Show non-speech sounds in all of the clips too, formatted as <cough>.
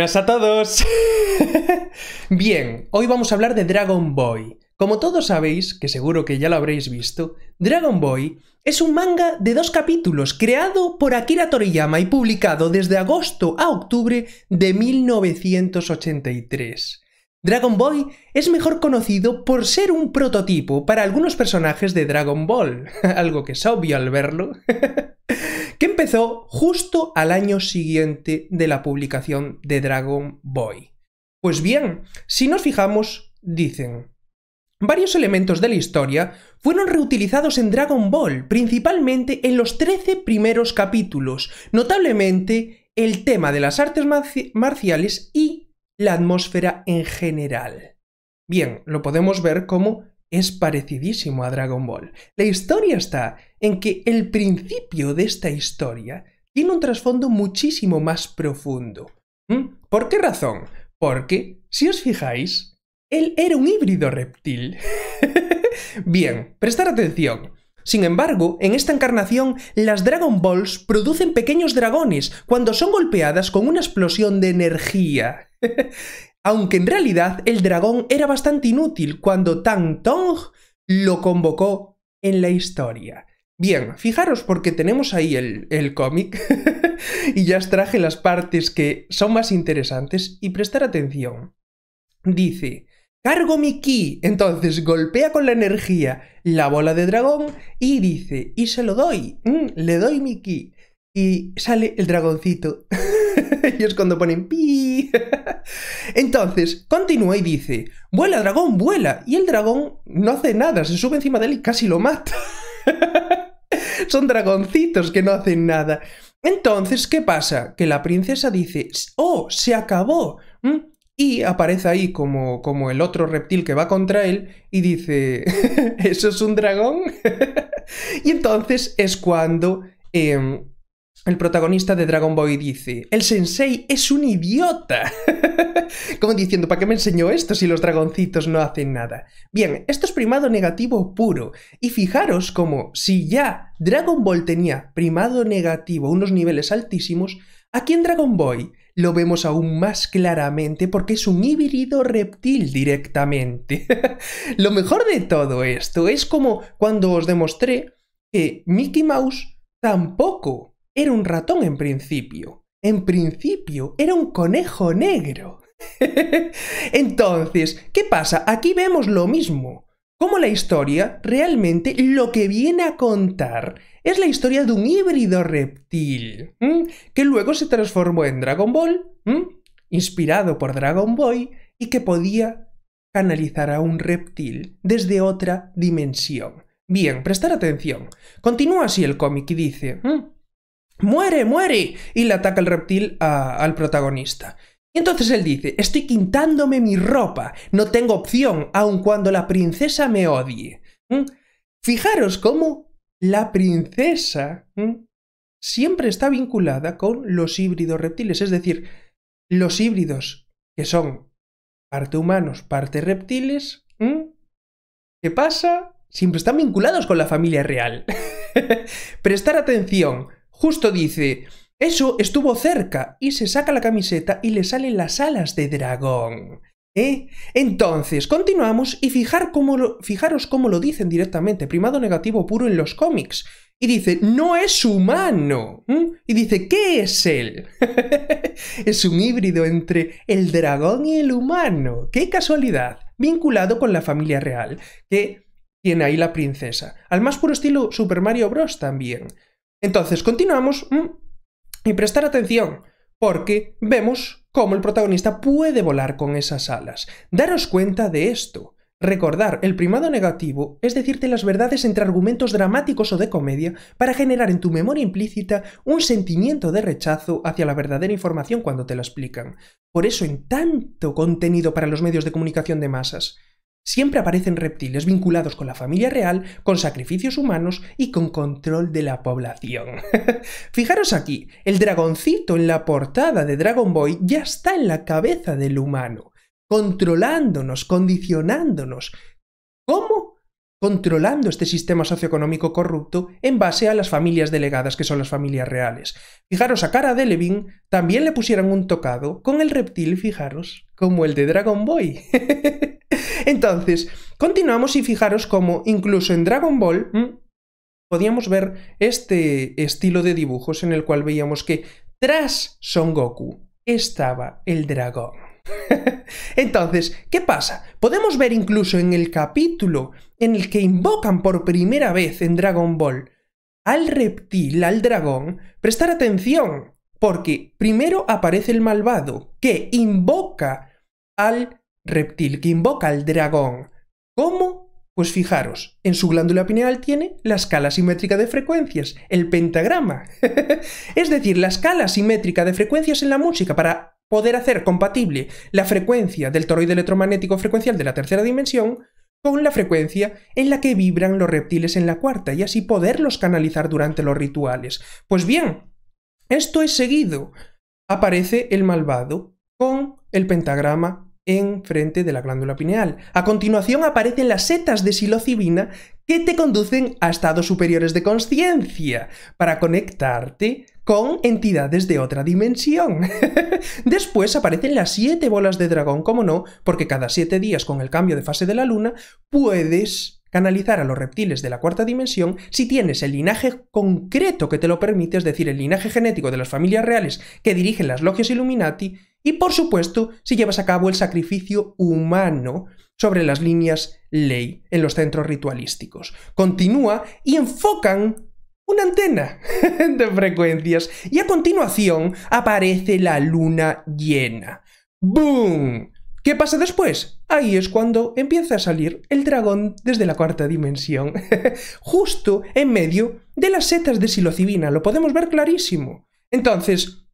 Buenas a todos. <laughs> Bien, hoy vamos a hablar de Dragon Boy. Como todos sabéis, que seguro que ya lo habréis visto, Dragon Boy es un manga de dos capítulos creado por Akira Toriyama y publicado desde agosto a octubre de 1983. Dragon Boy es mejor conocido por ser un prototipo para algunos personajes de Dragon Ball, <laughs> algo que es obvio al verlo, <laughs> que empezó justo al año siguiente de la publicación de Dragon Boy. Pues bien, si nos fijamos, dicen, varios elementos de la historia fueron reutilizados en Dragon Ball, principalmente en los 13 primeros capítulos, notablemente el tema de las artes marciales y la atmósfera en general. Bien, lo podemos ver como es parecidísimo a Dragon Ball. La historia está en que el principio de esta historia tiene un trasfondo muchísimo más profundo. ¿Mm? ¿Por qué razón? Porque, si os fijáis, él era un híbrido reptil. <laughs> Bien, prestar atención. Sin embargo, en esta encarnación, las Dragon Balls producen pequeños dragones cuando son golpeadas con una explosión de energía. <laughs> Aunque en realidad el dragón era bastante inútil cuando Tang Tong lo convocó en la historia. Bien, fijaros porque tenemos ahí el, cómic <laughs> y ya os traje las partes que son más interesantes y prestar atención. Dice, cargo mi ki, entonces golpea con la energía la bola de dragón y dice, y se lo doy, mm, le doy mi ki. Y sale el dragoncito. <laughs> y es cuando ponen pi. Entonces, continúa y dice, vuela dragón, vuela. Y el dragón no hace nada, se sube encima de él y casi lo mata. <laughs> Son dragoncitos que no hacen nada. Entonces, ¿qué pasa? Que la princesa dice, oh, se acabó. Y aparece ahí como, como el otro reptil que va contra él y dice, <laughs> ¿eso es un dragón? <laughs> y entonces es cuando em, el protagonista de Dragon Ball dice, el sensei es un idiota. <laughs> Como diciendo, ¿para qué me enseñó esto si los dragoncitos no hacen nada? Bien, esto es primado negativo puro. Y fijaros como si ya Dragon Ball tenía primado negativo unos niveles altísimos, aquí en Dragon Ball lo vemos aún más claramente porque es un híbrido reptil directamente. <laughs> lo mejor de todo esto es como cuando os demostré que Mickey Mouse tampoco era un ratón en principio. En principio era un conejo negro. <laughs> Entonces, ¿qué pasa? Aquí vemos lo mismo. Como la historia, realmente lo que viene a contar es la historia de un híbrido reptil, que luego se transformó en Dragon Ball, inspirado por Dragon Boy, y que podía canalizar a un reptil desde otra dimensión. Bien, prestar atención. Continúa así el cómic y dice... ¡Muere, muere! Y le ataca el reptil al protagonista. Y entonces él dice, estoy quintándome mi ropa, no tengo opción, aun cuando la princesa me odie. ¿Mm? Fijaros cómo la princesa siempre está vinculada con los híbridos reptiles, es decir, los híbridos que son parte humanos, parte reptiles, ¿qué pasa? Siempre están vinculados con la familia real. <laughs> Prestar atención Justo dice, eso estuvo cerca y se saca la camiseta y le salen las alas de dragón. ¿Eh? Entonces, continuamos y fijar fijaros cómo lo dicen directamente, primado negativo puro en los cómics. Y dice, no es humano. Y dice, ¿qué es él? <laughs> es un híbrido entre el dragón y el humano. ¡Qué casualidad! Vinculado con la familia real, que tiene ahí la princesa. Al más puro estilo Super Mario Bros. también. Entonces, continuamos mm, y prestar atención, porque vemos cómo el protagonista puede volar con esas alas. Daros cuenta de esto. Recordar el primado negativo es decirte las verdades entre argumentos dramáticos o de comedia para generar en tu memoria implícita un sentimiento de rechazo hacia la verdadera información cuando te la explican. Por eso en tanto contenido para los medios de comunicación de masas. Siempre aparecen reptiles vinculados con la familia real, con sacrificios humanos y con control de la población. <laughs> Fijaros aquí, el dragoncito en la portada de Dragon Boy ya está en la cabeza del humano, controlándonos, condicionándonos. ¿Cómo? controlando este sistema socioeconómico corrupto en base a las familias delegadas que son las familias reales. Fijaros, a cara de Levin también le pusieran un tocado con el reptil, fijaros, como el de Dragon Boy. <laughs> Entonces, continuamos y fijaros cómo incluso en Dragon Ball podíamos ver este estilo de dibujos en el cual veíamos que tras Son Goku estaba el dragón. <laughs> Entonces, ¿qué pasa? Podemos ver incluso en el capítulo en el que invocan por primera vez en Dragon Ball al reptil, al dragón, prestar atención, porque primero aparece el malvado, que invoca al reptil que invoca al dragón. ¿Cómo? Pues fijaros, en su glándula pineal tiene la escala simétrica de frecuencias, el pentagrama. <laughs> es decir, la escala simétrica de frecuencias en la música para poder hacer compatible la frecuencia del toroide electromagnético frecuencial de la tercera dimensión con la frecuencia en la que vibran los reptiles en la cuarta y así poderlos canalizar durante los rituales. Pues bien, esto es seguido. Aparece el malvado con el pentagrama frente de la glándula pineal. A continuación aparecen las setas de psilocibina que te conducen a estados superiores de conciencia para conectarte con entidades de otra dimensión. <laughs> Después aparecen las siete bolas de dragón, como no, porque cada siete días con el cambio de fase de la luna puedes canalizar a los reptiles de la cuarta dimensión si tienes el linaje concreto que te lo permite, es decir, el linaje genético de las familias reales que dirigen las logias Illuminati y por supuesto, si llevas a cabo el sacrificio humano sobre las líneas ley en los centros ritualísticos. Continúa y enfocan una antena <laughs> de frecuencias. Y a continuación aparece la luna llena. ¡Boom! ¿Qué pasa después? Ahí es cuando empieza a salir el dragón desde la cuarta dimensión, <laughs> justo en medio de las setas de silocibina lo podemos ver clarísimo. Entonces,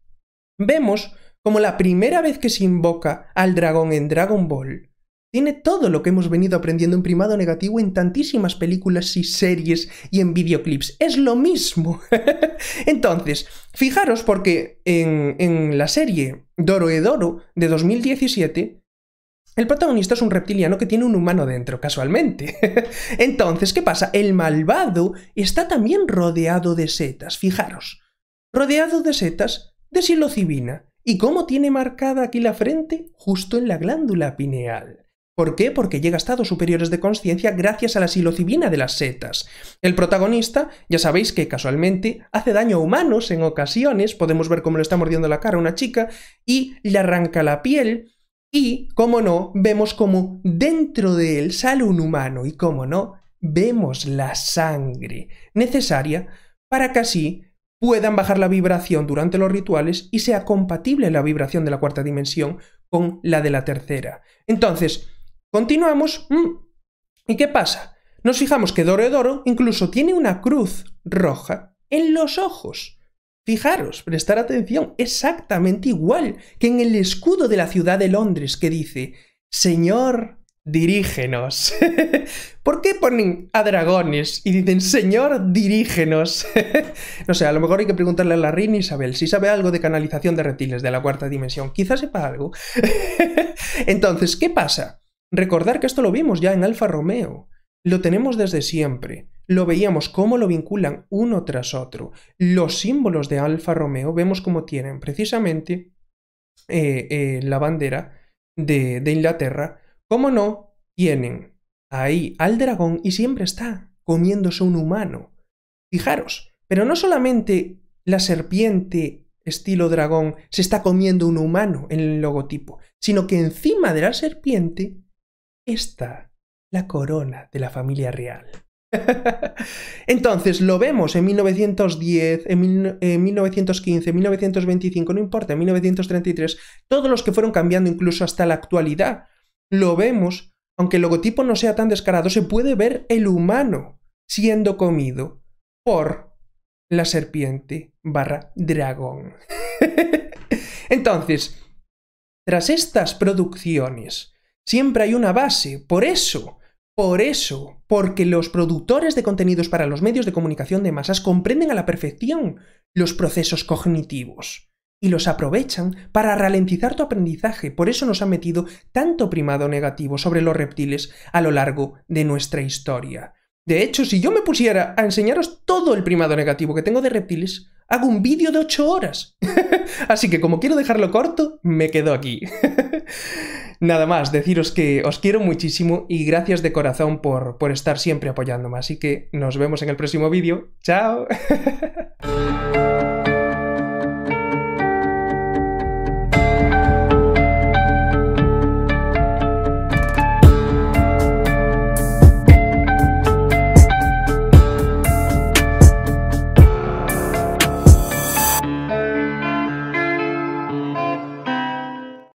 vemos como la primera vez que se invoca al dragón en Dragon Ball, tiene todo lo que hemos venido aprendiendo en primado negativo en tantísimas películas y series y en videoclips. Es lo mismo. <laughs> Entonces, fijaros porque en, en la serie Doro e Doro de 2017, el protagonista es un reptiliano que tiene un humano dentro, casualmente. <laughs> Entonces, ¿qué pasa? El malvado está también rodeado de setas, fijaros. Rodeado de setas de silocibina. ¿Y cómo tiene marcada aquí la frente? Justo en la glándula pineal. ¿Por qué? Porque llega a estados superiores de conciencia gracias a la silocibina de las setas. El protagonista, ya sabéis que casualmente hace daño a humanos en ocasiones, podemos ver cómo le está mordiendo la cara a una chica, y le arranca la piel, y, como no, vemos cómo dentro de él sale un humano, y como no, vemos la sangre necesaria para que así puedan bajar la vibración durante los rituales y sea compatible la vibración de la cuarta dimensión con la de la tercera. Entonces, continuamos. Mm, ¿Y qué pasa? Nos fijamos que Doro incluso tiene una cruz roja en los ojos. Fijaros, prestar atención, exactamente igual que en el escudo de la ciudad de Londres que dice, Señor, dirígenos. <laughs> ¿Por qué ponen a dragones y dicen, Señor, dirígenos? <laughs> no sé, a lo mejor hay que preguntarle a la reina Isabel si sabe algo de canalización de reptiles de la cuarta dimensión. Quizás sepa algo. <laughs> Entonces, ¿qué pasa? Recordar que esto lo vimos ya en Alfa Romeo. Lo tenemos desde siempre. Lo veíamos cómo lo vinculan uno tras otro. Los símbolos de Alfa Romeo vemos cómo tienen precisamente eh, eh, la bandera de, de Inglaterra ¿Cómo no? Tienen ahí al dragón y siempre está comiéndose un humano. Fijaros, pero no solamente la serpiente estilo dragón se está comiendo un humano en el logotipo, sino que encima de la serpiente está la corona de la familia real. <laughs> Entonces, lo vemos en 1910, en, 1915, 1925, no importa, en 1933, todos los que fueron cambiando incluso hasta la actualidad lo vemos, aunque el logotipo no sea tan descarado, se puede ver el humano siendo comido por la serpiente barra dragón. <laughs> Entonces, tras estas producciones, siempre hay una base. Por eso, por eso, porque los productores de contenidos para los medios de comunicación de masas comprenden a la perfección los procesos cognitivos y los aprovechan para ralentizar tu aprendizaje. Por eso nos ha metido tanto primado negativo sobre los reptiles a lo largo de nuestra historia. De hecho, si yo me pusiera a enseñaros todo el primado negativo que tengo de reptiles, hago un vídeo de 8 horas. <laughs> Así que como quiero dejarlo corto, me quedo aquí. <laughs> Nada más, deciros que os quiero muchísimo y gracias de corazón por, por estar siempre apoyándome. Así que nos vemos en el próximo vídeo. ¡Chao! <laughs>